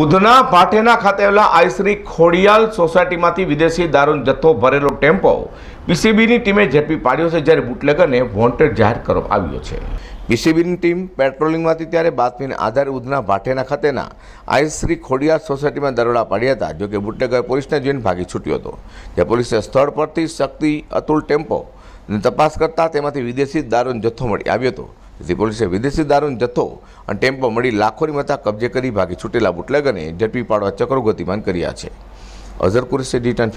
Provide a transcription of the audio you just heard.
ઉધના પાટેના ખાતે આવેલા આઈશ્રી ખોડિયાલ સોસાયટીમાંથી વિદેશી દારૂનો જથ્થો ભરેલો ટેમ્પો પીસીબીની ટીમે ઝડપી પાડ્યો છે જ્યારે બુટલેગરને વોન્ટેડ જાહેર કરવામાં આવ્યો છે પીસીબીની ટીમ પેટ્રોલિંગમાંથી ત્યારે બાતમીને આધારે ઉધના ભાટેના ખાતેના આઈશ્રી ખોડિયાલ સોસાયટીમાં દરોડા પાડ્યા હતા જોકે બુટલેગર પોલીસને જોઈને ભાગી છૂટ્યો હતો જ્યાં પોલીસે સ્થળ પરથી શક્તિ અતુલ ટેમ્પોની તપાસ કરતા તેમાંથી વિદેશી દારૂનો જથ્થો મળી આવ્યો હતો ઝી પોલીસે વિદેશી દારૂનો જથ્થો અને ટેમ્પો મળી લાખોની મથા કબજે કરી ભાગી છૂટેલા બુટલેગરને ઝડપી પાડવા ચક્રો ગતિમાન કર્યા છે અઝર કુરેશી ડી ટેન